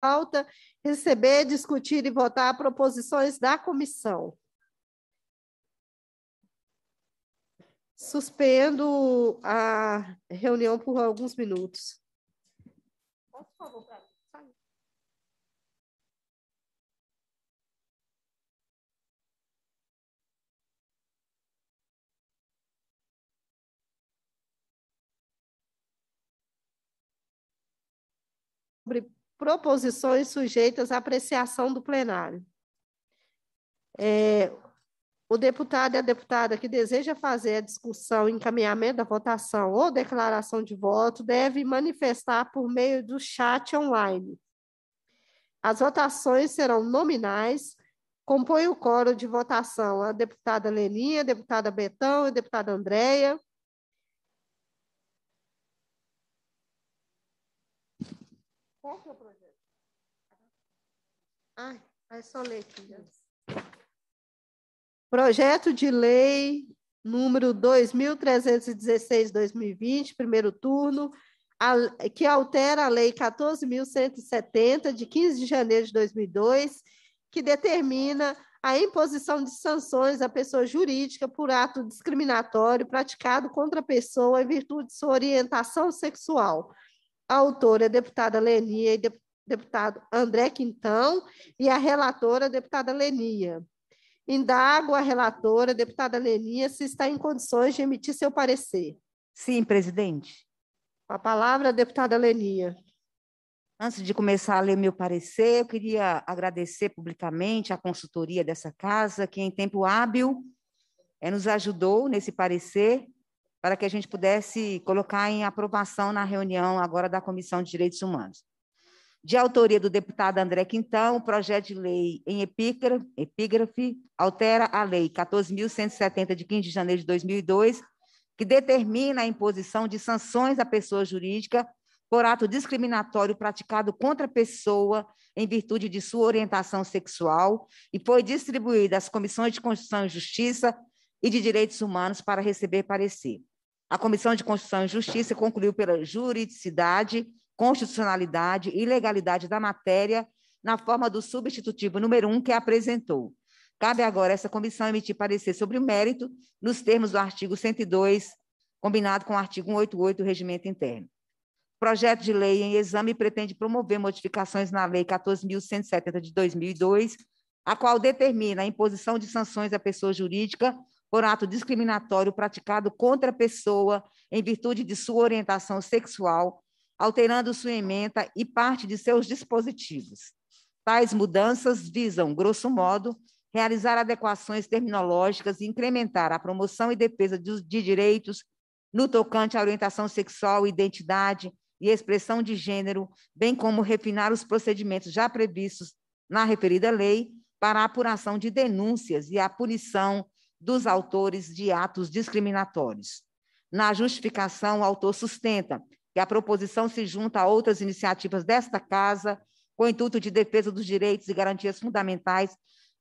pauta, receber, discutir e votar proposições da comissão. Suspendo a reunião por alguns minutos. Por favor, sobre proposições sujeitas à apreciação do plenário. É, o deputado e a deputada que deseja fazer a discussão, encaminhamento da votação ou declaração de voto deve manifestar por meio do chat online. As votações serão nominais. Compõe o coro de votação a deputada Leninha, a deputada Betão e a deputada Andréia. Qual que é o projeto? Ah, vai só ler aqui. Projeto de lei número 2316-2020, primeiro turno, que altera a Lei 14.170, de 15 de janeiro de 2002, que determina a imposição de sanções à pessoa jurídica por ato discriminatório praticado contra a pessoa em virtude de sua orientação sexual, a autora, é a deputada Lenia e de, deputado André Quintão, e a relatora, é a deputada Lenia. Indago a relatora, a deputada Lenia, se está em condições de emitir seu parecer. Sim, presidente. A palavra, a deputada Lenia. Antes de começar a ler meu parecer, eu queria agradecer publicamente à consultoria dessa casa, que em tempo hábil é, nos ajudou nesse parecer para que a gente pudesse colocar em aprovação na reunião agora da Comissão de Direitos Humanos. De autoria do deputado André Quintão, o projeto de lei em epígrafe, epígrafe altera a Lei 14.170, de 15 de janeiro de 2002, que determina a imposição de sanções à pessoa jurídica por ato discriminatório praticado contra a pessoa em virtude de sua orientação sexual e foi distribuída às comissões de Constituição e Justiça e de Direitos Humanos para receber parecer. A Comissão de Constituição e Justiça concluiu pela juridicidade, constitucionalidade e legalidade da matéria na forma do substitutivo número 1 um que apresentou. Cabe agora essa comissão emitir parecer sobre o mérito nos termos do artigo 102, combinado com o artigo 188 do Regimento Interno. O projeto de lei em exame pretende promover modificações na Lei 14.170 de 2002, a qual determina a imposição de sanções à pessoa jurídica por ato discriminatório praticado contra a pessoa em virtude de sua orientação sexual, alterando sua emenda e parte de seus dispositivos. Tais mudanças visam, grosso modo, realizar adequações terminológicas e incrementar a promoção e defesa de, de direitos no tocante à orientação sexual, identidade e expressão de gênero, bem como refinar os procedimentos já previstos na referida lei para a apuração de denúncias e a punição dos autores de atos discriminatórios. Na justificação, o autor sustenta que a proposição se junta a outras iniciativas desta Casa com o intuito de defesa dos direitos e garantias fundamentais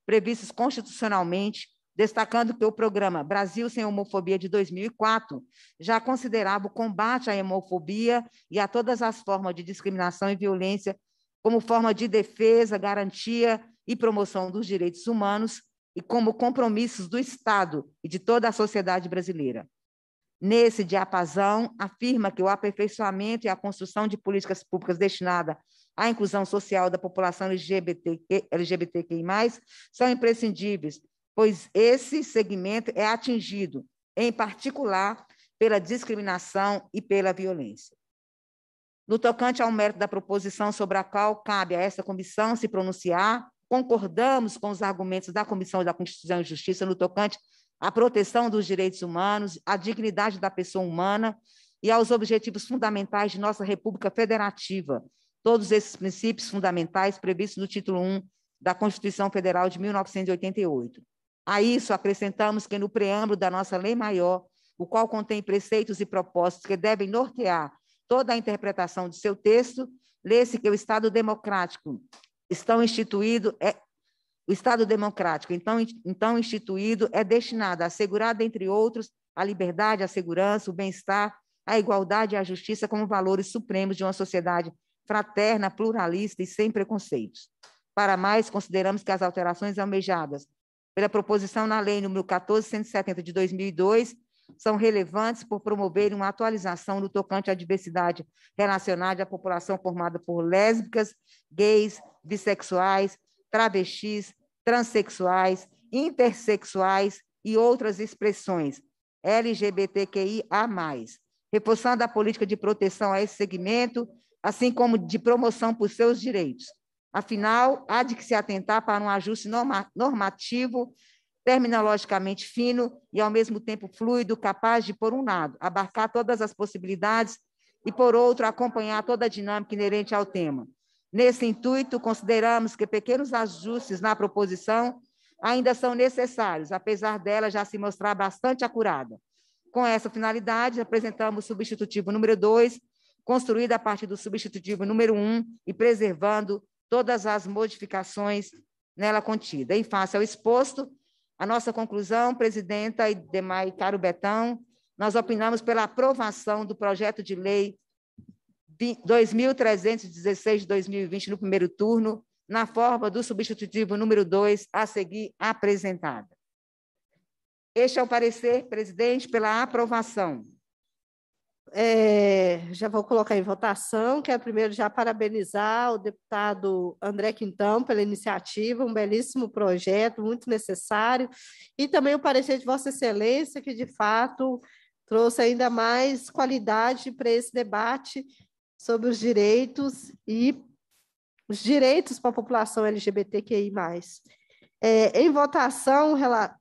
previstos constitucionalmente, destacando que o programa Brasil Sem Homofobia de 2004 já considerava o combate à homofobia e a todas as formas de discriminação e violência como forma de defesa, garantia e promoção dos direitos humanos e como compromissos do Estado e de toda a sociedade brasileira. Nesse diapasão, afirma que o aperfeiçoamento e a construção de políticas públicas destinadas à inclusão social da população LGBTQ, LGBTQI, são imprescindíveis, pois esse segmento é atingido, em particular, pela discriminação e pela violência. No tocante ao mérito da proposição sobre a qual cabe a esta comissão se pronunciar, concordamos com os argumentos da Comissão da Constituição e Justiça no tocante à proteção dos direitos humanos, à dignidade da pessoa humana e aos objetivos fundamentais de nossa República Federativa. Todos esses princípios fundamentais previstos no título I da Constituição Federal de 1988. A isso acrescentamos que no preâmbulo da nossa Lei Maior, o qual contém preceitos e propósitos que devem nortear toda a interpretação de seu texto, lê-se que o Estado democrático estão instituído é o Estado democrático, então, então instituído, é destinado a assegurar, dentre outros, a liberdade, a segurança, o bem-estar, a igualdade e a justiça como valores supremos de uma sociedade fraterna, pluralista e sem preconceitos. Para mais, consideramos que as alterações almejadas pela proposição na Lei nº 14.170 de 2002 são relevantes por promoverem uma atualização no tocante à diversidade relacionada à população formada por lésbicas, gays, bissexuais, travestis, transexuais, intersexuais e outras expressões LGBTQIA+, reforçando a política de proteção a esse segmento, assim como de promoção por seus direitos. Afinal, há de que se atentar para um ajuste normativo terminologicamente fino e, ao mesmo tempo, fluido, capaz de, por um lado, abarcar todas as possibilidades e, por outro, acompanhar toda a dinâmica inerente ao tema. Nesse intuito, consideramos que pequenos ajustes na proposição ainda são necessários, apesar dela já se mostrar bastante acurada. Com essa finalidade, apresentamos o substitutivo número 2, construído a partir do substitutivo número 1 um, e preservando todas as modificações nela contida. Em face ao exposto, a nossa conclusão, presidenta e demais caro Betão, nós opinamos pela aprovação do projeto de lei 2316 de 2020 no primeiro turno, na forma do substitutivo número 2 a seguir apresentada. Este é o parecer, presidente, pela aprovação. É, já vou colocar em votação. Quero primeiro já parabenizar o deputado André Quintão pela iniciativa, um belíssimo projeto, muito necessário, e também o parecer de Vossa Excelência, que de fato trouxe ainda mais qualidade para esse debate sobre os direitos e os direitos para a população LGBTQI. É, em votação, rela...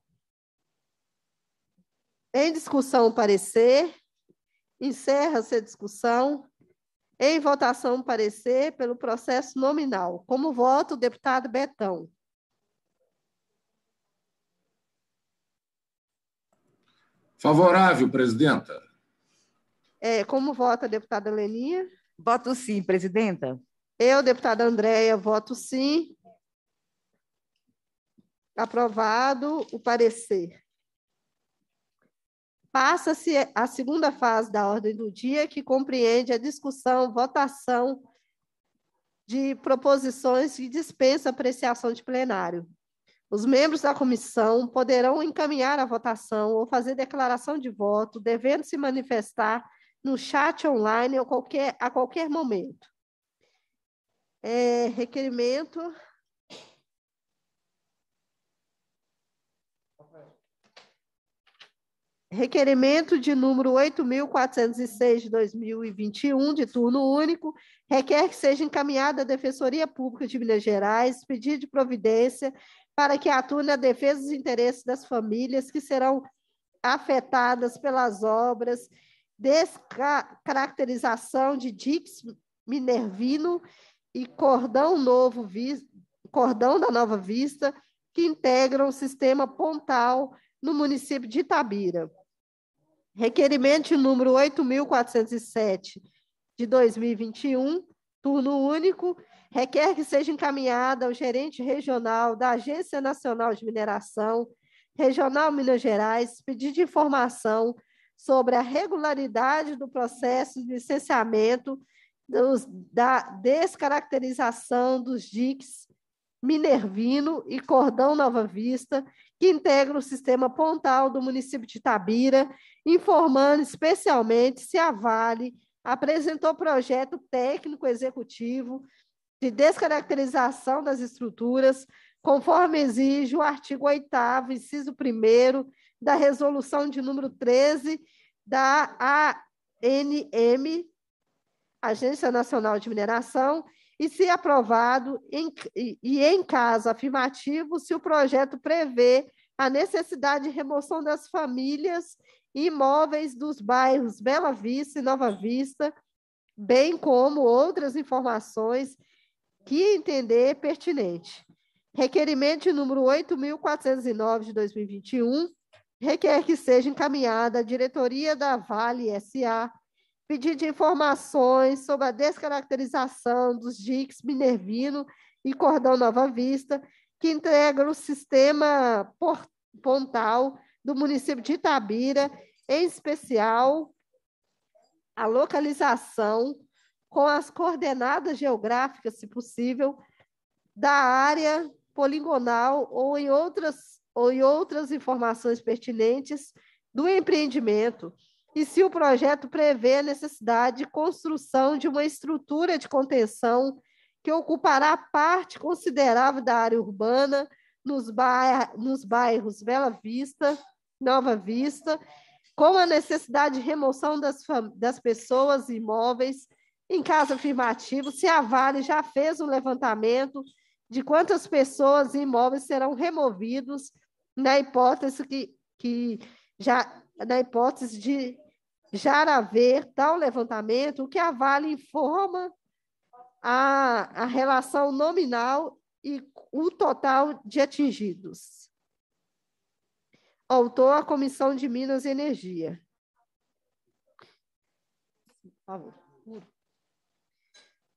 em discussão, o parecer. Encerra-se a discussão. Em votação, parecer pelo processo nominal. Como voto, o deputado Betão. Favorável, presidenta. É, como vota a deputada Leninha? Voto sim, presidenta. Eu, deputada Andréia, voto sim. Aprovado o parecer. Passa-se a segunda fase da ordem do dia, que compreende a discussão, votação de proposições que dispensa apreciação de plenário. Os membros da comissão poderão encaminhar a votação ou fazer declaração de voto, devendo se manifestar no chat online ou qualquer, a qualquer momento. É, requerimento Requerimento de número 8.406 de 2021, de turno único, requer que seja encaminhada à Defensoria Pública de Minas Gerais pedido de providência para que atue na defesa dos interesses das famílias que serão afetadas pelas obras, descaracterização de Dix Minervino e cordão novo, cordão da Nova Vista, que integram o sistema pontal no município de Itabira. Requerimento número 8.407 de 2021, turno único, requer que seja encaminhada ao gerente regional da Agência Nacional de Mineração, Regional Minas Gerais, pedido de informação sobre a regularidade do processo de licenciamento dos, da descaracterização dos diques Minervino e Cordão Nova Vista que integra o sistema Pontal do município de Itabira, informando especialmente se a Vale apresentou projeto técnico executivo de descaracterização das estruturas, conforme exige o artigo 8 inciso 1 da resolução de número 13 da ANM, Agência Nacional de Mineração, e, se aprovado, em, e em caso afirmativo, se o projeto prevê a necessidade de remoção das famílias e imóveis dos bairros Bela Vista e Nova Vista, bem como outras informações que entender pertinente. Requerimento de número 8.409 de 2021 requer que seja encaminhada à diretoria da Vale SA pedido de informações sobre a descaracterização dos diques Minervino e Cordão Nova Vista, que integram o sistema pontal do município de Itabira, em especial a localização com as coordenadas geográficas, se possível, da área poligonal ou em outras, ou em outras informações pertinentes do empreendimento e se o projeto prevê a necessidade de construção de uma estrutura de contenção que ocupará parte considerável da área urbana nos, nos bairros Bela Vista, Nova Vista, com a necessidade de remoção das, das pessoas e imóveis. Em caso afirmativo, se a Vale já fez um levantamento de quantas pessoas e imóveis serão removidos na hipótese que, que já na hipótese de já haver tal levantamento, o que a Vale informa a, a relação nominal e o total de atingidos. Autor, a Comissão de Minas e Energia. Por favor.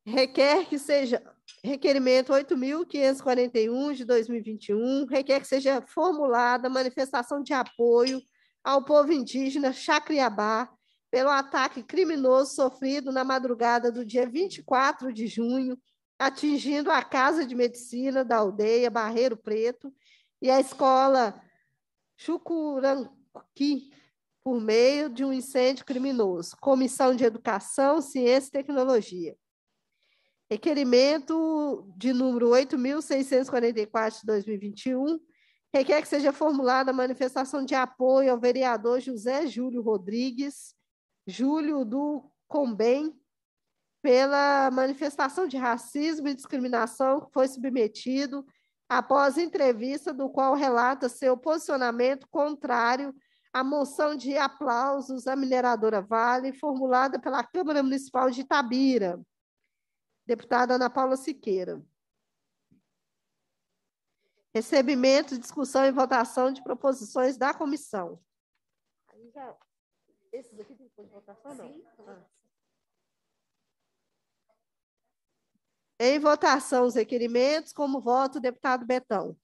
Requer que seja requerimento 8.541 de 2021, requer que seja formulada manifestação de apoio ao povo indígena Chacriabá pelo ataque criminoso sofrido na madrugada do dia 24 de junho, atingindo a Casa de Medicina da aldeia Barreiro Preto e a escola Chucuranqui, por meio de um incêndio criminoso. Comissão de Educação, Ciência e Tecnologia. Requerimento de número 8.644 de 2021 requer que seja formulada a manifestação de apoio ao vereador José Júlio Rodrigues Júlio do Combem pela manifestação de racismo e discriminação que foi submetido após entrevista do qual relata seu posicionamento contrário à moção de aplausos à mineradora Vale formulada pela Câmara Municipal de Itabira. Deputada Ana Paula Siqueira. Recebimento, discussão e votação de proposições da comissão. Esses aqui depois de votação, não? Sim. Ah. Em votação, os requerimentos, como voto o deputado Betão.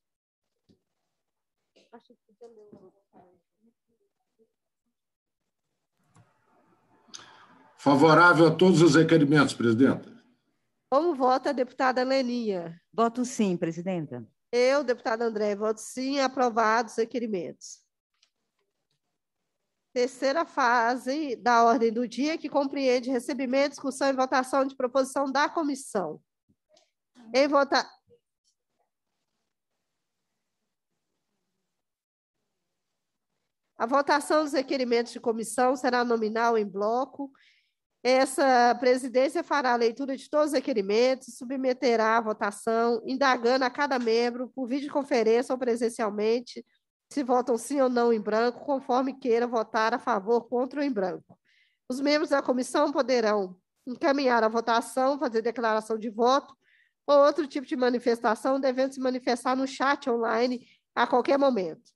Favorável a todos os requerimentos, presidenta. Como vota a deputada Leninha? Voto sim, presidenta. Eu, deputada André, voto sim. Aprovados os requerimentos terceira fase da ordem do dia, que compreende recebimento, discussão e votação de proposição da comissão. Em votação. A votação dos requerimentos de comissão será nominal em bloco. Essa presidência fará a leitura de todos os requerimentos, submeterá a votação, indagando a cada membro por videoconferência ou presencialmente se votam sim ou não em branco, conforme queira votar a favor, contra ou em branco. Os membros da comissão poderão encaminhar a votação, fazer declaração de voto ou outro tipo de manifestação, devendo se manifestar no chat online a qualquer momento.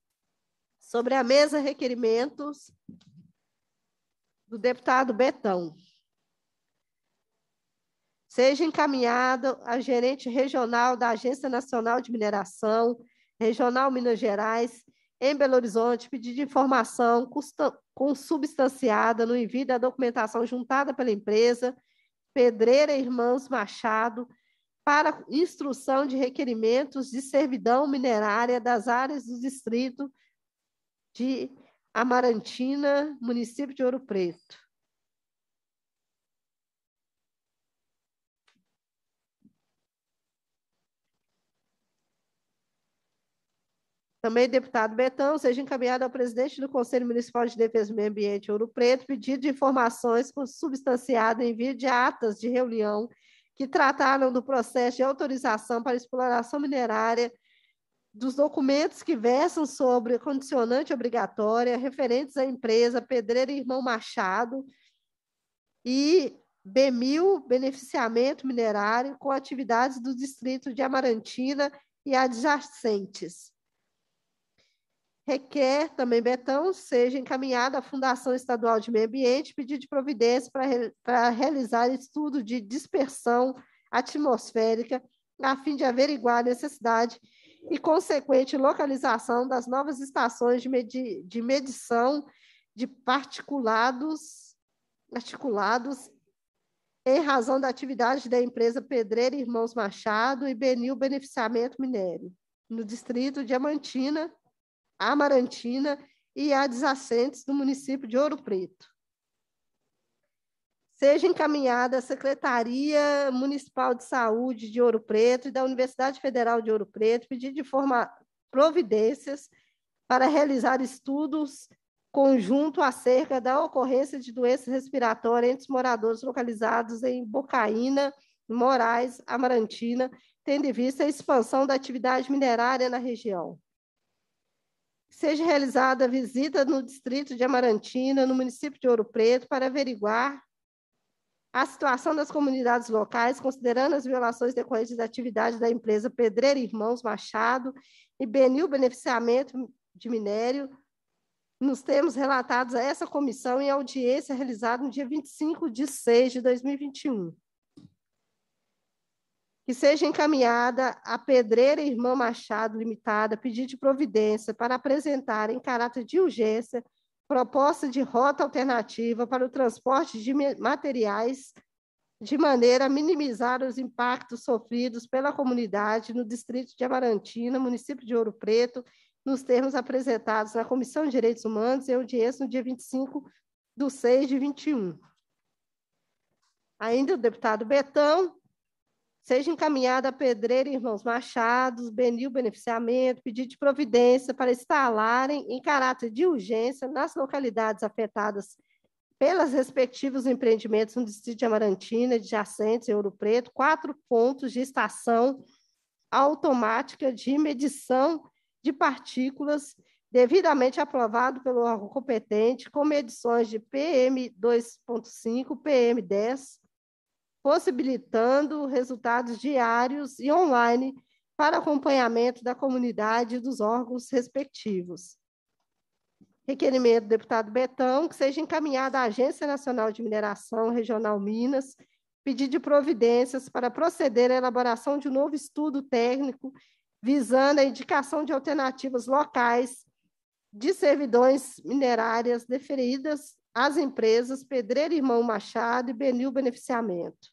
Sobre a mesa, requerimentos do deputado Betão. Seja encaminhado a gerente regional da Agência Nacional de Mineração, Regional Minas Gerais, em Belo Horizonte, pedido de informação consubstanciada no envio da documentação juntada pela empresa Pedreira Irmãos Machado para instrução de requerimentos de servidão minerária das áreas do distrito de Amarantina, município de Ouro Preto. Também, deputado Betão, seja encaminhado ao presidente do Conselho Municipal de Defesa do Meio Ambiente Ouro Preto pedido de informações substanciado em via de atas de reunião que trataram do processo de autorização para exploração minerária dos documentos que versam sobre condicionante obrigatória referentes à empresa Pedreira Irmão Machado e BMIL, beneficiamento minerário, com atividades do distrito de Amarantina e adjacentes requer também Betão seja encaminhada à Fundação Estadual de Meio Ambiente pedido de providência para, re, para realizar estudo de dispersão atmosférica a fim de averiguar a necessidade e consequente localização das novas estações de, medi, de medição de particulados, articulados em razão da atividade da empresa Pedreira Irmãos Machado e Benil Beneficiamento Minério, no distrito de Amarantina e adjacentes do município de Ouro Preto. Seja encaminhada à Secretaria Municipal de Saúde de Ouro Preto e da Universidade Federal de Ouro Preto pedir de forma providências para realizar estudos conjunto acerca da ocorrência de doenças respiratórias entre os moradores localizados em Bocaína, Moraes, Amarantina, tendo em vista a expansão da atividade minerária na região seja realizada visita no distrito de Amarantina, no município de Ouro Preto, para averiguar a situação das comunidades locais, considerando as violações decorrentes da atividade da empresa Pedreira Irmãos Machado e Benil Beneficiamento de Minério, nos termos relatados a essa comissão em audiência realizada no dia 25 de 6 de 2021 que seja encaminhada à Pedreira Irmã Machado Limitada, pedido de providência para apresentar, em caráter de urgência, proposta de rota alternativa para o transporte de materiais de maneira a minimizar os impactos sofridos pela comunidade no distrito de Amarantina, município de Ouro Preto, nos termos apresentados na Comissão de Direitos Humanos em audiência no dia 25 de 6 de 21. Ainda o deputado Betão Seja encaminhada a Pedreira Irmãos Machados, Benil Beneficiamento, pedido de providência para instalarem, em caráter de urgência, nas localidades afetadas pelas respectivos empreendimentos no distrito de Amarantina, adjacentes em Ouro Preto, quatro pontos de estação automática de medição de partículas, devidamente aprovado pelo órgão competente, com medições de PM 2.5, PM 10, possibilitando resultados diários e online para acompanhamento da comunidade e dos órgãos respectivos. Requerimento do deputado Betão, que seja encaminhada à Agência Nacional de Mineração Regional Minas, pedir de providências para proceder à elaboração de um novo estudo técnico visando a indicação de alternativas locais de servidões minerárias deferidas as empresas Pedreiro Irmão Machado e Benil Beneficiamento.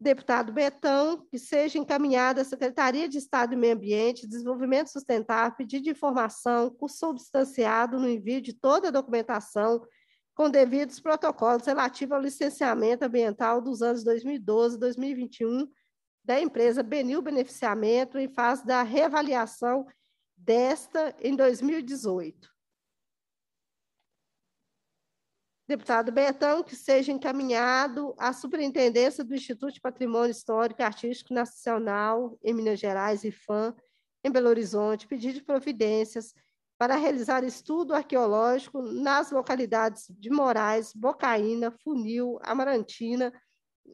Deputado Betão, que seja encaminhada à Secretaria de Estado e Meio Ambiente, Desenvolvimento Sustentável, pedido de informação, curso substanciado no envio de toda a documentação com devidos protocolos relativos ao licenciamento ambiental dos anos 2012 e 2021 da empresa Benil Beneficiamento em fase da reavaliação desta em 2018. deputado Betão, que seja encaminhado à Superintendência do Instituto de Patrimônio Histórico e Artístico Nacional em Minas Gerais, IFAM, em Belo Horizonte, pedido de providências para realizar estudo arqueológico nas localidades de Moraes, Bocaína, Funil, Amarantina,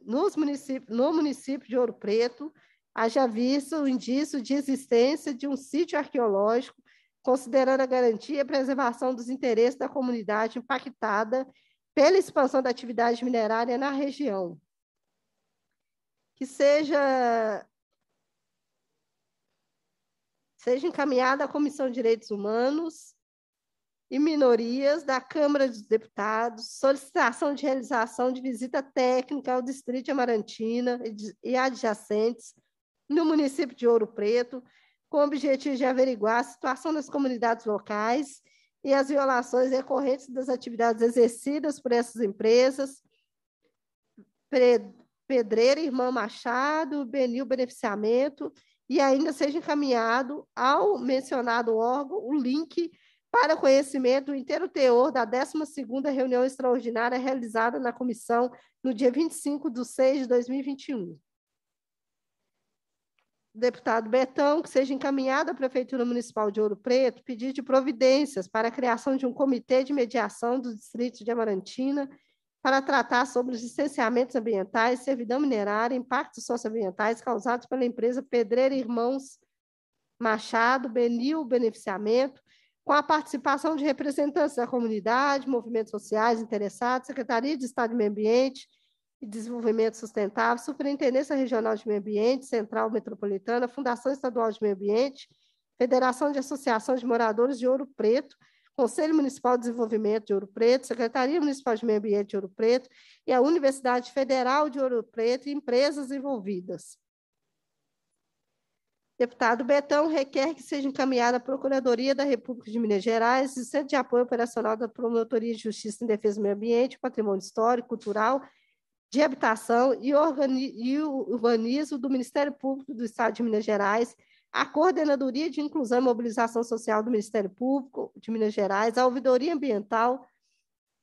nos município, no município de Ouro Preto, haja visto o indício de existência de um sítio arqueológico, considerando a garantia e a preservação dos interesses da comunidade impactada pela expansão da atividade minerária na região. Que seja seja encaminhada à Comissão de Direitos Humanos e Minorias da Câmara dos Deputados, solicitação de realização de visita técnica ao Distrito de Amarantina e adjacentes, no município de Ouro Preto, com o objetivo de averiguar a situação das comunidades locais e as violações recorrentes das atividades exercidas por essas empresas. Pedreira, Irmã Machado, Benil Beneficiamento, e ainda seja encaminhado ao mencionado órgão o link para conhecimento do inteiro teor da 12ª reunião extraordinária realizada na comissão no dia 25 de 6 de 2021 deputado Betão, que seja encaminhado à Prefeitura Municipal de Ouro Preto pedir de providências para a criação de um comitê de mediação do distrito de Amarantina para tratar sobre os licenciamentos ambientais, servidão minerária, impactos socioambientais causados pela empresa Pedreira Irmãos Machado, Benil Beneficiamento, com a participação de representantes da comunidade, movimentos sociais interessados, Secretaria de Estado do Meio Ambiente, e Desenvolvimento Sustentável, Superintendência Regional de Meio Ambiente, Central Metropolitana, Fundação Estadual de Meio Ambiente, Federação de Associações de Moradores de Ouro Preto, Conselho Municipal de Desenvolvimento de Ouro Preto, Secretaria Municipal de Meio Ambiente de Ouro Preto e a Universidade Federal de Ouro Preto e empresas envolvidas. Deputado Betão requer que seja encaminhada à Procuradoria da República de Minas Gerais e Centro de Apoio Operacional da Promotoria de Justiça em Defesa do Meio Ambiente, Patrimônio Histórico, Cultural de Habitação e, e Urbanismo do Ministério Público do Estado de Minas Gerais, a Coordenadoria de Inclusão e Mobilização Social do Ministério Público de Minas Gerais, a Ouvidoria Ambiental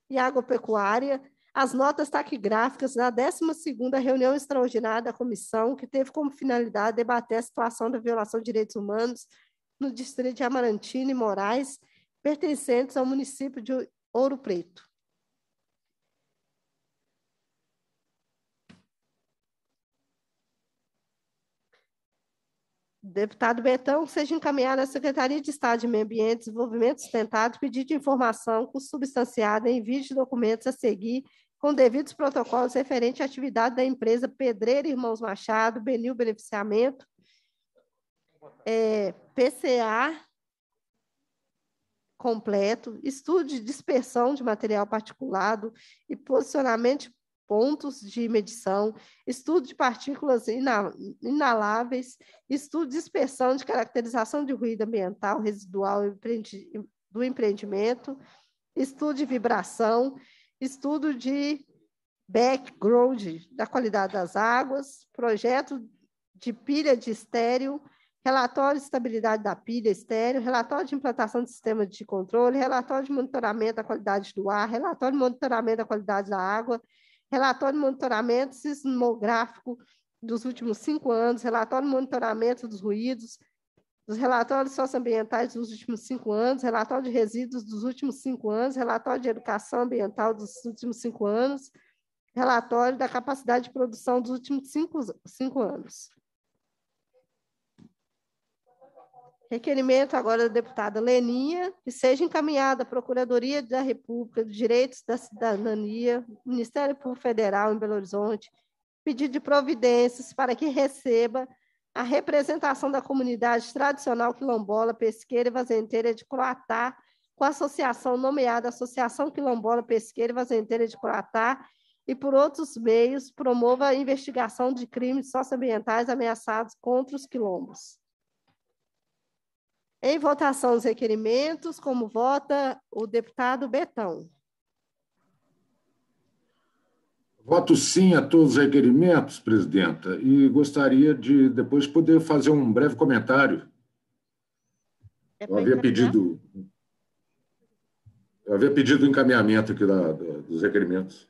e Agropecuária, as notas taquigráficas da 12ª reunião extraordinária da comissão, que teve como finalidade debater a situação da violação de direitos humanos no distrito de Amarantina e Moraes, pertencentes ao município de Ouro Preto. Deputado Betão, seja encaminhado à Secretaria de Estado de Meio Ambiente e Desenvolvimento Sustentável pedido de informação substanciada em vídeo de documentos a seguir, com devidos protocolos referente à atividade da empresa Pedreira Irmãos Machado, Benil Beneficiamento, é, PCA completo, estudo de dispersão de material particulado e posicionamento de pontos de medição, estudo de partículas inaláveis, estudo de dispersão de caracterização de ruído ambiental residual do empreendimento, estudo de vibração, estudo de background da qualidade das águas, projeto de pilha de estéreo, relatório de estabilidade da pilha estéreo, relatório de implantação de sistema de controle, relatório de monitoramento da qualidade do ar, relatório de monitoramento da qualidade da água, relatório de monitoramento sismográfico dos últimos cinco anos, relatório de monitoramento dos ruídos, dos relatórios socioambientais dos últimos cinco anos, relatório de resíduos dos últimos cinco anos, relatório de educação ambiental dos últimos cinco anos, relatório da capacidade de produção dos últimos cinco, cinco anos. Requerimento agora da deputada Leninha, que seja encaminhada à Procuradoria da República dos Direitos da Cidadania, Ministério Público Federal em Belo Horizonte, pedido de providências para que receba a representação da comunidade tradicional quilombola, pesqueira e vazenteira de Croatá, com a associação nomeada Associação Quilombola Pesqueira e Vazenteira de Croatá, e por outros meios promova a investigação de crimes socioambientais ameaçados contra os quilombos. Em votação os requerimentos, como vota o deputado Betão. Voto sim a todos os requerimentos, presidenta, e gostaria de depois poder fazer um breve comentário. É eu havia pedido. Eu havia pedido o encaminhamento aqui da, da, dos requerimentos.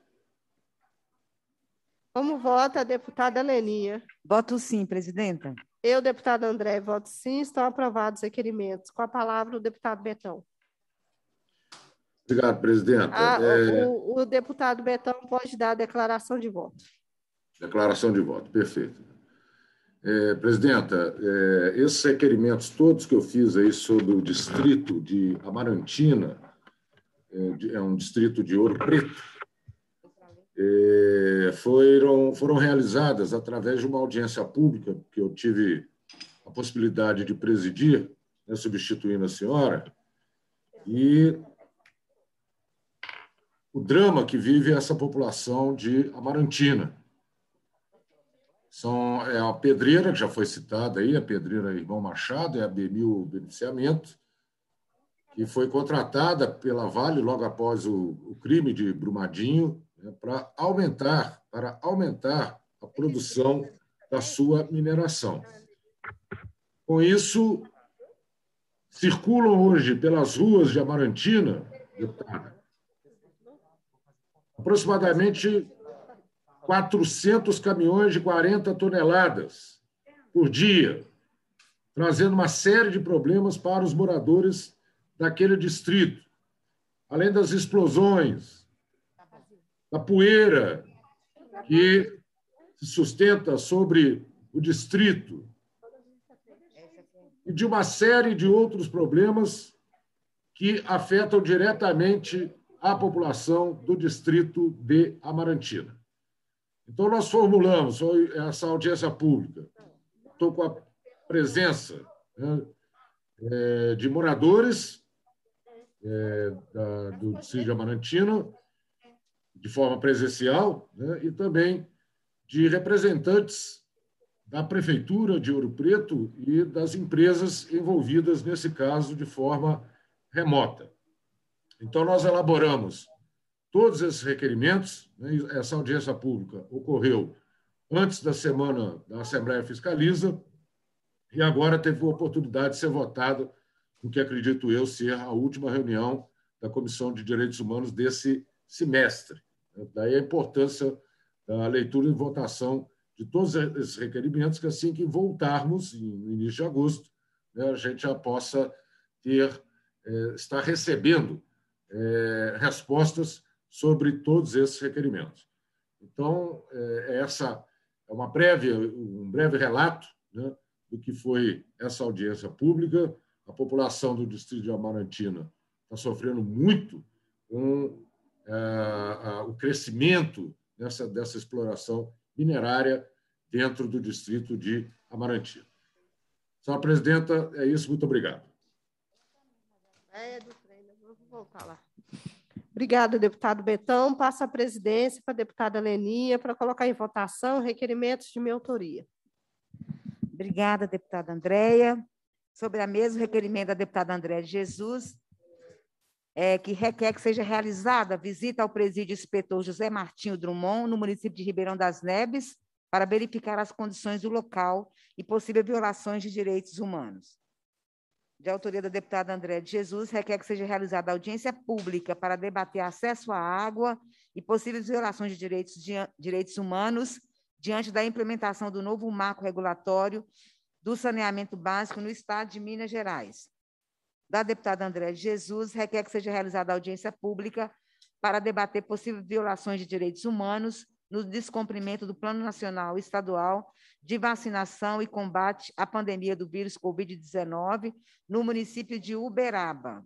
Como vota a deputada Leninha? Voto sim, presidenta. Eu, deputado André, voto sim. Estão aprovados os requerimentos. Com a palavra, o deputado Betão. Obrigado, presidente. Ah, é... o, o, deputado Betão pode dar a declaração de voto. Declaração de voto, perfeito. É, presidenta, é, esses requerimentos todos que eu fiz aí sobre o distrito de Amarantina, é, é um distrito de Ouro Preto, eh, foram, foram realizadas através de uma audiência pública que eu tive a possibilidade de presidir, né, substituindo a senhora, e o drama que vive essa população de Amarantina. São é a pedreira, que já foi citada aí, a pedreira Irmão Machado, é a Bemil Beneficiamento, que foi contratada pela Vale logo após o, o crime de Brumadinho né, para aumentar, para aumentar a produção da sua mineração. Com isso, circulam hoje pelas ruas de Amarantina, deputada, aproximadamente 400 caminhões de 40 toneladas por dia, trazendo uma série de problemas para os moradores daquele distrito. Além das explosões, a poeira que se sustenta sobre o distrito e de uma série de outros problemas que afetam diretamente a população do distrito de Amarantina. Então, nós formulamos essa audiência pública. Estou com a presença né, é, de moradores é, do distrito de Amarantina, de forma presencial, né, e também de representantes da Prefeitura de Ouro Preto e das empresas envolvidas nesse caso de forma remota. Então, nós elaboramos todos esses requerimentos, né, essa audiência pública ocorreu antes da semana da Assembleia Fiscaliza e agora teve a oportunidade de ser votada o que acredito eu ser a última reunião da Comissão de Direitos Humanos desse semestre. Daí a importância da leitura e votação de todos esses requerimentos, que assim que voltarmos, no início de agosto, né, a gente já possa ter, é, estar recebendo é, respostas sobre todos esses requerimentos. Então, é, essa é uma breve um breve relato né, do que foi essa audiência pública. A população do distrito de Amarantina está sofrendo muito com eh, eh, o crescimento dessa, dessa exploração minerária dentro do distrito de Amarantino. Senhora presidenta, é isso, muito obrigado. Obrigada, deputado Betão. Passa a presidência para a deputada Leninha para colocar em votação requerimentos de minha autoria. Obrigada, deputada Andréia. Sobre a mesma requerimento da deputada Andréia de Jesus, é, que requer que seja realizada visita ao presídio inspetor José Martinho Drummond, no município de Ribeirão das Neves, para verificar as condições do local e possíveis violações de direitos humanos. De autoria da deputada Andréa de Jesus, requer que seja realizada audiência pública para debater acesso à água e possíveis violações de direitos, de, direitos humanos diante da implementação do novo marco regulatório do saneamento básico no Estado de Minas Gerais da deputada Andréa de Jesus requer que seja realizada audiência pública para debater possíveis violações de direitos humanos no descumprimento do Plano Nacional Estadual de Vacinação e Combate à Pandemia do Vírus Covid-19 no município de Uberaba.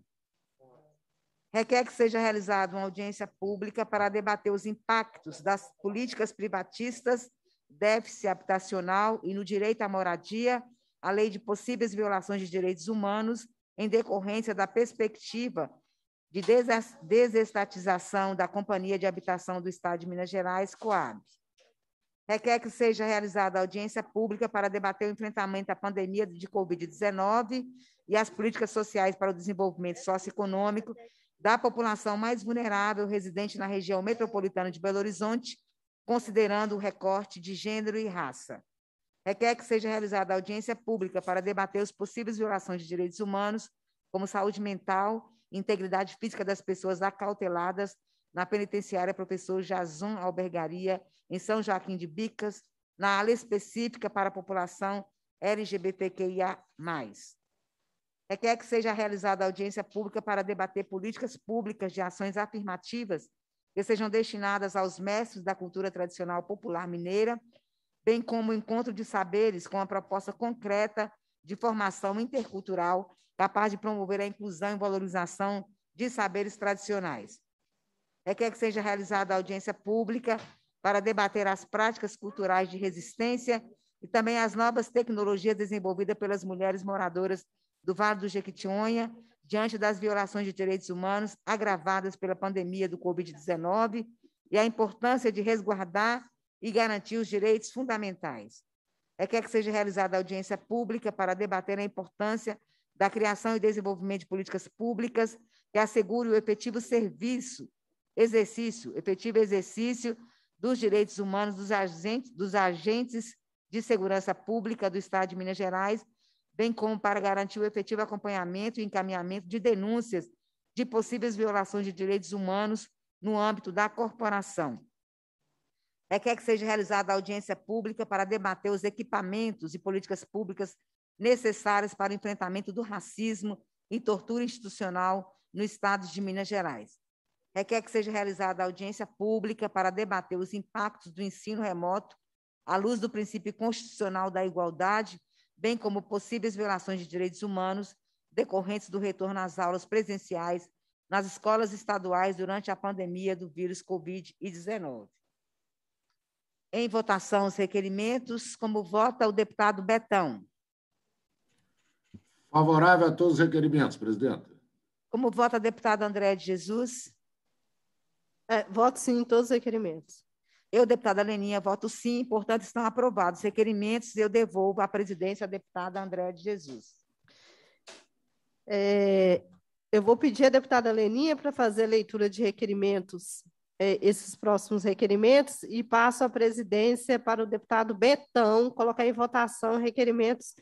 Requer que seja realizada uma audiência pública para debater os impactos das políticas privatistas, déficit habitacional e no direito à moradia, além de possíveis violações de direitos humanos em decorrência da perspectiva de desestatização da Companhia de Habitação do Estado de Minas Gerais, Coab. Requer que seja realizada audiência pública para debater o enfrentamento à pandemia de Covid-19 e as políticas sociais para o desenvolvimento socioeconômico da população mais vulnerável residente na região metropolitana de Belo Horizonte, considerando o recorte de gênero e raça requer que seja realizada audiência pública para debater os possíveis violações de direitos humanos, como saúde mental e integridade física das pessoas acauteladas na penitenciária Professor Jazum Albergaria, em São Joaquim de Bicas, na ala específica para a população LGBTQIA+. Requer que seja realizada audiência pública para debater políticas públicas de ações afirmativas que sejam destinadas aos mestres da cultura tradicional popular mineira, bem como o encontro de saberes com a proposta concreta de formação intercultural capaz de promover a inclusão e valorização de saberes tradicionais. é que é seja realizada audiência pública para debater as práticas culturais de resistência e também as novas tecnologias desenvolvidas pelas mulheres moradoras do Vale do Jequitinhonha diante das violações de direitos humanos agravadas pela pandemia do Covid-19 e a importância de resguardar e garantir os direitos fundamentais. é que seja realizada audiência pública para debater a importância da criação e desenvolvimento de políticas públicas que assegure o efetivo serviço, exercício, efetivo exercício dos direitos humanos dos agentes, dos agentes de segurança pública do Estado de Minas Gerais, bem como para garantir o efetivo acompanhamento e encaminhamento de denúncias de possíveis violações de direitos humanos no âmbito da corporação requer é, que seja realizada audiência pública para debater os equipamentos e políticas públicas necessárias para o enfrentamento do racismo e tortura institucional no Estado de Minas Gerais. Requer é, que seja realizada audiência pública para debater os impactos do ensino remoto à luz do princípio constitucional da igualdade, bem como possíveis violações de direitos humanos decorrentes do retorno às aulas presenciais nas escolas estaduais durante a pandemia do vírus Covid-19. Em votação os requerimentos, como vota o deputado Betão. Favorável a todos os requerimentos, presidenta. Como vota o deputado André de Jesus? É, voto sim em todos os requerimentos. Eu, deputada Leninha, voto sim, portanto, estão aprovados os requerimentos. Eu devolvo à presidência a deputada André de Jesus. É, eu vou pedir à deputada Leninha para fazer a leitura de requerimentos é, esses próximos requerimentos e passo a presidência para o deputado Betão colocar em votação requerimentos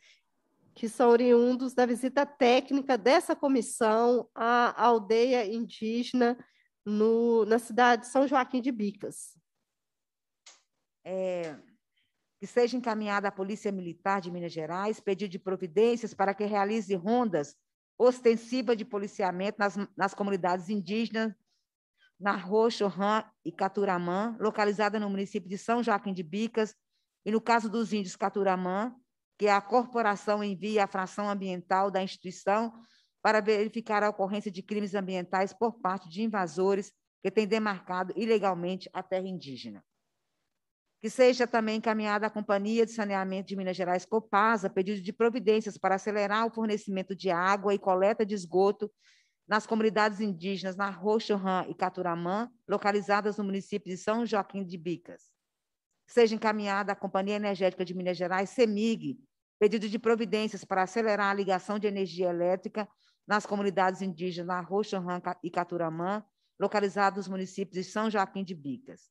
que são oriundos da visita técnica dessa comissão à aldeia indígena no, na cidade de São Joaquim de Bicas. É, que seja encaminhada à Polícia Militar de Minas Gerais pedido de providências para que realize rondas ostensivas de policiamento nas, nas comunidades indígenas na Roxorã e Caturamã, localizada no município de São Joaquim de Bicas, e no caso dos índios Caturamã, que é a corporação envia a fração ambiental da instituição para verificar a ocorrência de crimes ambientais por parte de invasores que têm demarcado ilegalmente a terra indígena. Que seja também encaminhada à Companhia de Saneamento de Minas Gerais, Copasa, pedido de providências para acelerar o fornecimento de água e coleta de esgoto nas comunidades indígenas na Roxurã e Caturamã, localizadas no município de São Joaquim de Bicas. Seja encaminhada à Companhia Energética de Minas Gerais, CEMIG, pedido de providências para acelerar a ligação de energia elétrica nas comunidades indígenas na Roxurã e Caturamã, localizadas nos municípios de São Joaquim de Bicas.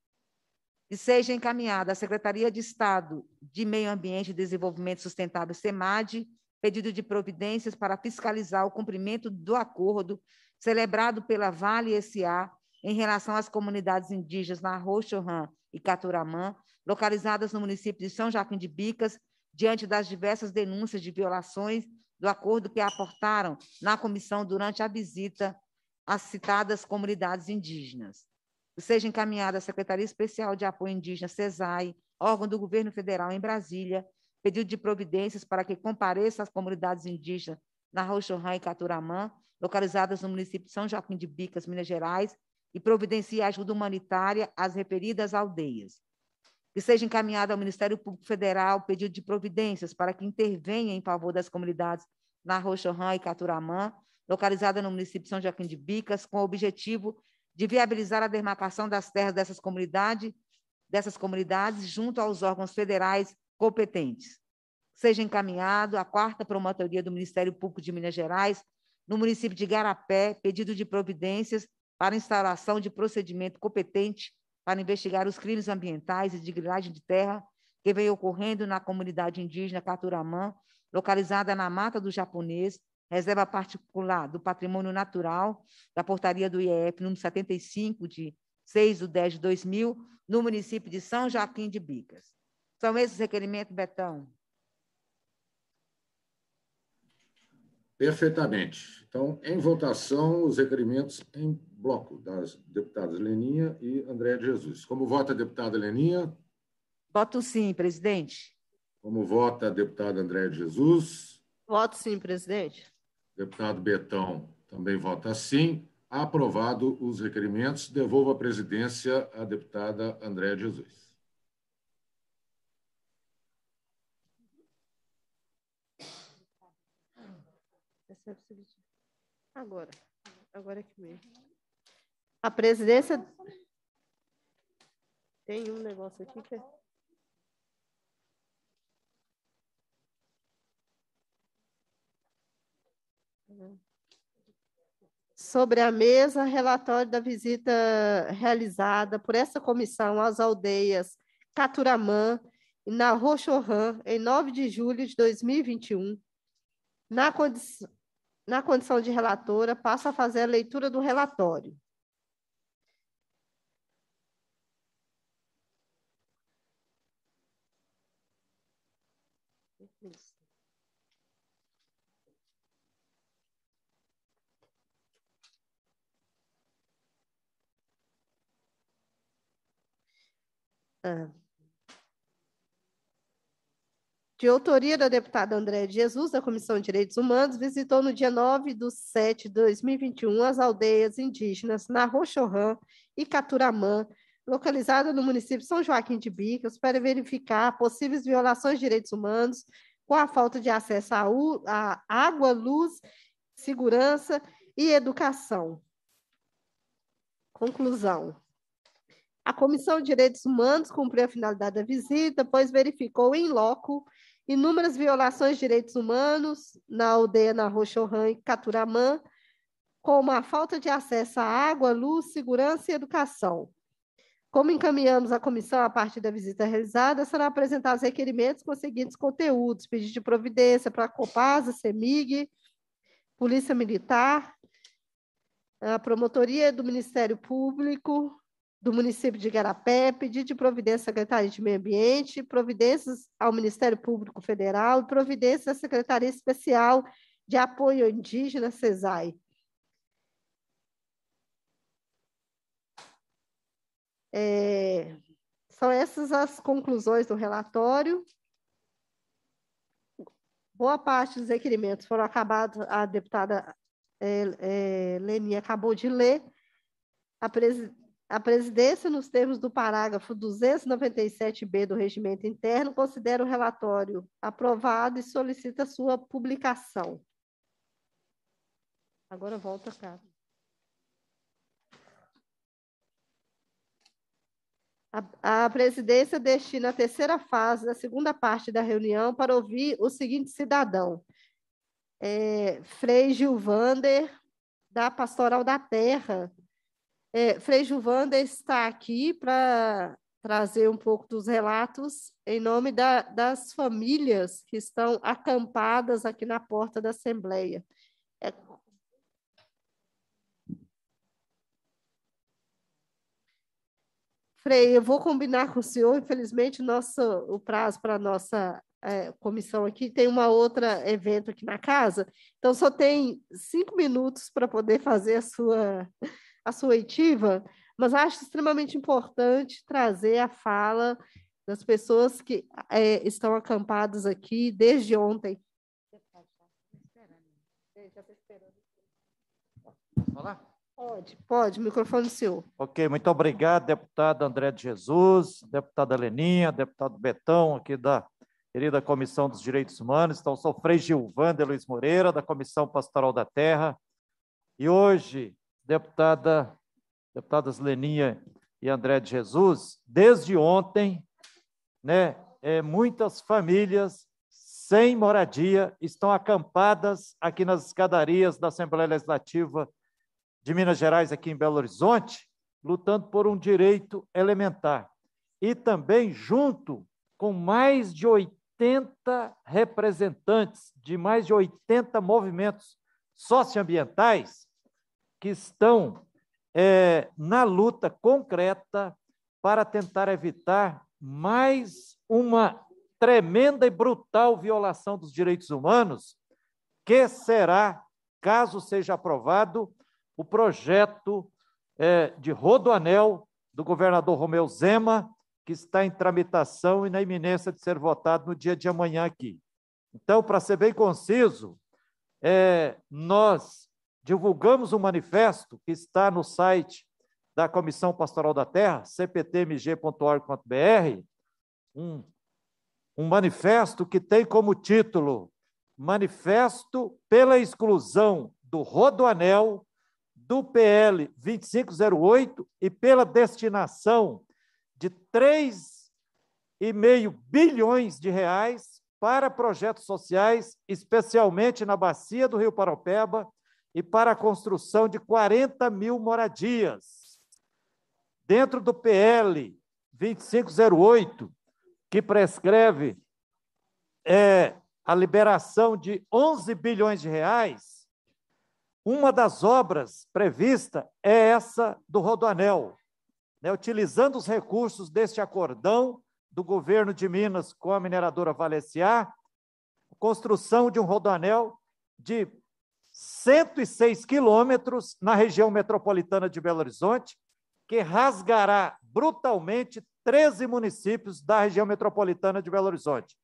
E seja encaminhada à Secretaria de Estado de Meio Ambiente e Desenvolvimento Sustentável, SEMAD, pedido de providências para fiscalizar o cumprimento do acordo celebrado pela Vale S.A. em relação às comunidades indígenas na Rochorã e Caturamã, localizadas no município de São Joaquim de Bicas, diante das diversas denúncias de violações do acordo que aportaram na comissão durante a visita às citadas comunidades indígenas. Seja encaminhada à Secretaria Especial de Apoio Indígena, CESAI, órgão do governo federal em Brasília, pedido de providências para que compareça às comunidades indígenas na Rochorã e Caturamã, localizadas no município de São Joaquim de Bicas, Minas Gerais, e providencie ajuda humanitária às referidas aldeias. Que seja encaminhado ao Ministério Público Federal pedido de providências para que intervenha em favor das comunidades na Rochorã e Caturamã, localizada no município de São Joaquim de Bicas, com o objetivo de viabilizar a demarcação das terras dessas comunidades, dessas comunidades junto aos órgãos federais competentes. Seja encaminhado à quarta promotoria do Ministério Público de Minas Gerais, no município de Garapé, pedido de providências para instalação de procedimento competente para investigar os crimes ambientais e de grilagem de terra que vem ocorrendo na comunidade indígena Caturamã, localizada na Mata do Japonês, reserva particular do patrimônio natural da portaria do IEF número 75 de 6 de 10 de 2000, no município de São Joaquim de Bicas. São esses requerimentos, Betão? Perfeitamente. Então, em votação, os requerimentos em bloco das deputadas Leninha e Andréia de Jesus. Como vota a deputada Leninha? Voto sim, presidente. Como vota a deputada Andréia de Jesus? Voto sim, presidente. Deputado Betão também vota sim. Aprovado os requerimentos, devolvo a presidência à deputada Andréia de Jesus. recebe Agora, agora é que mesmo. Uhum. A presidência. Tem um negócio aqui que é. Sobre a mesa, relatório da visita realizada por essa comissão às aldeias Caturamã e na Rochorã em 9 de julho de 2021, na, condição na condição de relatora, passo a fazer a leitura do relatório. Ah de autoria da deputada Andréa Jesus, da Comissão de Direitos Humanos, visitou no dia 9 de 7 de 2021 as aldeias indígenas na Rochorrã e Caturamã, localizada no município São Joaquim de Bicas, para verificar possíveis violações de direitos humanos com a falta de acesso à água, luz, segurança e educação. Conclusão. A Comissão de Direitos Humanos cumpriu a finalidade da visita, pois verificou em loco inúmeras violações de direitos humanos na aldeia na Rochorã e Caturamã, como a falta de acesso à água, luz, segurança e educação. Como encaminhamos a comissão a partir da visita realizada, serão apresentados requerimentos com os seguintes conteúdos: pedido de providência para a Copasa, CEMIG, Polícia Militar, a Promotoria do Ministério Público, do município de Garapé, pedido de providência à Secretaria de Meio Ambiente, providências ao Ministério Público Federal providências à Secretaria Especial de Apoio Indígena, CESAI. É, são essas as conclusões do relatório. Boa parte dos requerimentos foram acabados, a deputada é, é, Leni acabou de ler. A presidente a presidência, nos termos do parágrafo 297b do Regimento Interno, considera o relatório aprovado e solicita sua publicação. Agora volta cá. A, a presidência destina a terceira fase a segunda parte da reunião para ouvir o seguinte cidadão: é, Frei Gilvander, da Pastoral da Terra, é, Frei Juvanda está aqui para trazer um pouco dos relatos em nome da, das famílias que estão acampadas aqui na porta da Assembleia. É... Frei, eu vou combinar com o senhor, infelizmente, nosso, o prazo para a nossa é, comissão aqui, tem uma outra evento aqui na casa, então só tem cinco minutos para poder fazer a sua a sua oitiva, mas acho extremamente importante trazer a fala das pessoas que é, estão acampadas aqui desde ontem. Olá. Pode, pode, microfone é seu. Ok, muito obrigado, deputado André de Jesus, deputada Leninha, deputado Betão, aqui da querida Comissão dos Direitos Humanos. Então, sou Frei Gilvan de Luiz Moreira, da Comissão Pastoral da Terra. E hoje, deputada, deputadas Leninha e André de Jesus, desde ontem, né, é, muitas famílias sem moradia estão acampadas aqui nas escadarias da Assembleia Legislativa de Minas Gerais, aqui em Belo Horizonte, lutando por um direito elementar. E também junto com mais de 80 representantes de mais de 80 movimentos socioambientais que estão é, na luta concreta para tentar evitar mais uma tremenda e brutal violação dos direitos humanos, que será, caso seja aprovado, o projeto é, de Rodoanel do governador Romeu Zema, que está em tramitação e na iminência de ser votado no dia de amanhã aqui. Então, para ser bem conciso, é, nós divulgamos um manifesto que está no site da Comissão Pastoral da Terra, cptmg.org.br, um, um manifesto que tem como título Manifesto pela exclusão do Rodoanel, do PL 2508 e pela destinação de 3,5 bilhões de reais para projetos sociais, especialmente na bacia do Rio Paropeba, e para a construção de 40 mil moradias. Dentro do PL 2508, que prescreve é, a liberação de 11 bilhões de reais, uma das obras prevista é essa do Rodoanel, né, utilizando os recursos deste acordão do governo de Minas com a mineradora Vale construção de um rodoanel de 106 quilômetros na região metropolitana de Belo Horizonte, que rasgará brutalmente 13 municípios da região metropolitana de Belo Horizonte.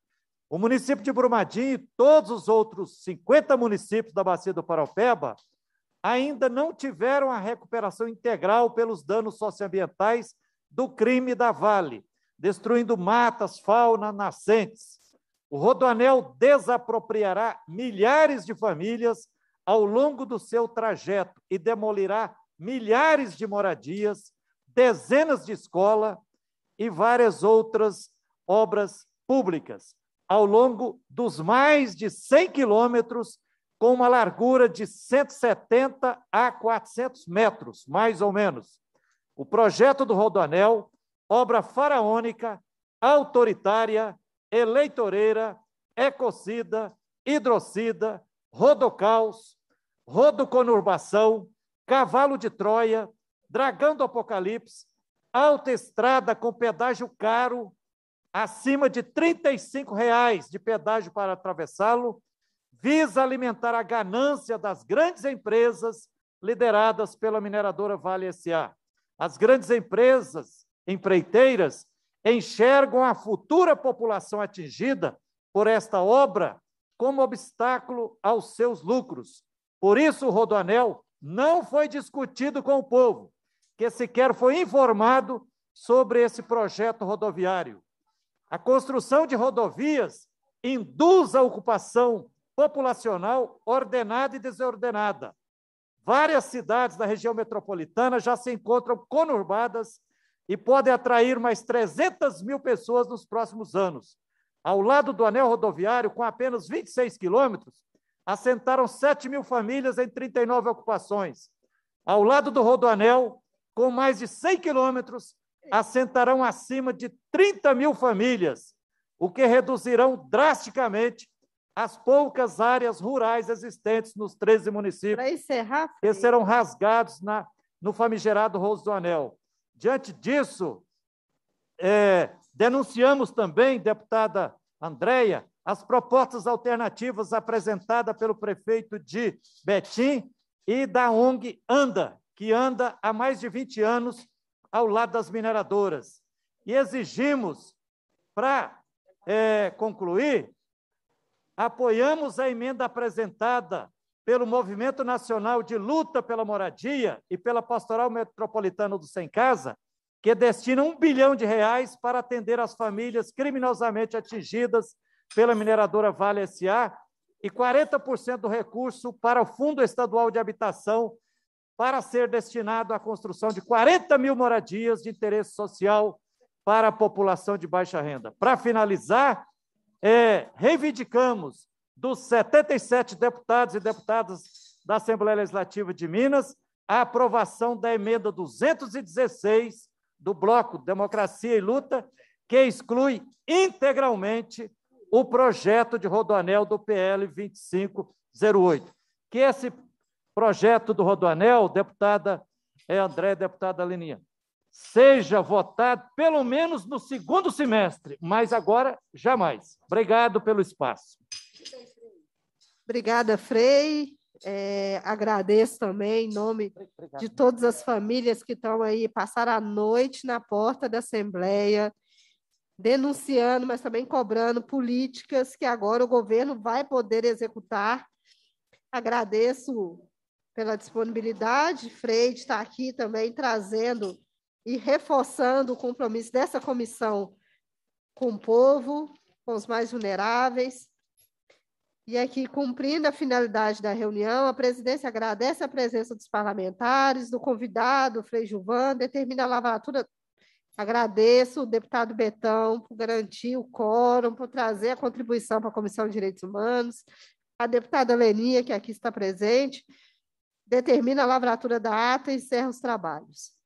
O município de Brumadinho e todos os outros 50 municípios da Bacia do Paraupeba ainda não tiveram a recuperação integral pelos danos socioambientais do crime da Vale, destruindo matas, fauna, nascentes. O Rodoanel desapropriará milhares de famílias ao longo do seu trajeto e demolirá milhares de moradias, dezenas de escolas e várias outras obras públicas, ao longo dos mais de 100 quilômetros, com uma largura de 170 a 400 metros, mais ou menos. O projeto do Rodoanel, obra faraônica, autoritária, eleitoreira, ecocida, hidrocida, Rodocaus, Rodoconurbação, Cavalo de Troia, Dragão do Apocalipse, Alta Estrada com pedágio caro, acima de R$ 35,00 de pedágio para atravessá-lo, visa alimentar a ganância das grandes empresas lideradas pela mineradora Vale S.A. As grandes empresas empreiteiras enxergam a futura população atingida por esta obra como obstáculo aos seus lucros. Por isso, o Rodoanel não foi discutido com o povo, que sequer foi informado sobre esse projeto rodoviário. A construção de rodovias induz a ocupação populacional ordenada e desordenada. Várias cidades da região metropolitana já se encontram conurbadas e podem atrair mais 300 mil pessoas nos próximos anos, ao lado do anel rodoviário, com apenas 26 quilômetros, assentaram 7 mil famílias em 39 ocupações. Ao lado do rodoanel, com mais de 100 quilômetros, assentarão acima de 30 mil famílias, o que reduzirão drasticamente as poucas áreas rurais existentes nos 13 municípios encerrar, que serão rasgados na, no famigerado Roso do Anel. Diante disso, é, Denunciamos também, deputada Andréia, as propostas alternativas apresentadas pelo prefeito de Betim e da ONG Anda, que anda há mais de 20 anos ao lado das mineradoras. E exigimos, para é, concluir, apoiamos a emenda apresentada pelo Movimento Nacional de Luta pela Moradia e pela Pastoral Metropolitana do Sem Casa, que destina um bilhão de reais para atender as famílias criminosamente atingidas pela mineradora Vale S.A. e 40% do recurso para o Fundo Estadual de Habitação para ser destinado à construção de 40 mil moradias de interesse social para a população de baixa renda. Para finalizar, é, reivindicamos dos 77 deputados e deputadas da Assembleia Legislativa de Minas a aprovação da emenda 216 do bloco Democracia e Luta, que exclui integralmente o projeto de Rodoanel do PL 2508. Que esse projeto do Rodoanel, deputada é André, deputada Leninha, seja votado pelo menos no segundo semestre, mas agora jamais. Obrigado pelo espaço. Obrigada, Frei. É, agradeço também em nome Obrigado. de todas as famílias que estão aí, passaram a noite na porta da Assembleia, denunciando, mas também cobrando políticas que agora o governo vai poder executar. Agradeço pela disponibilidade, Freire está aqui também trazendo e reforçando o compromisso dessa comissão com o povo, com os mais vulneráveis. E aqui, cumprindo a finalidade da reunião, a presidência agradece a presença dos parlamentares, do convidado, Frei Gilvan, determina a lavratura. Agradeço o deputado Betão por garantir o quórum, por trazer a contribuição para a Comissão de Direitos Humanos, a deputada Lenia, que aqui está presente, determina a lavratura da ata e encerra os trabalhos.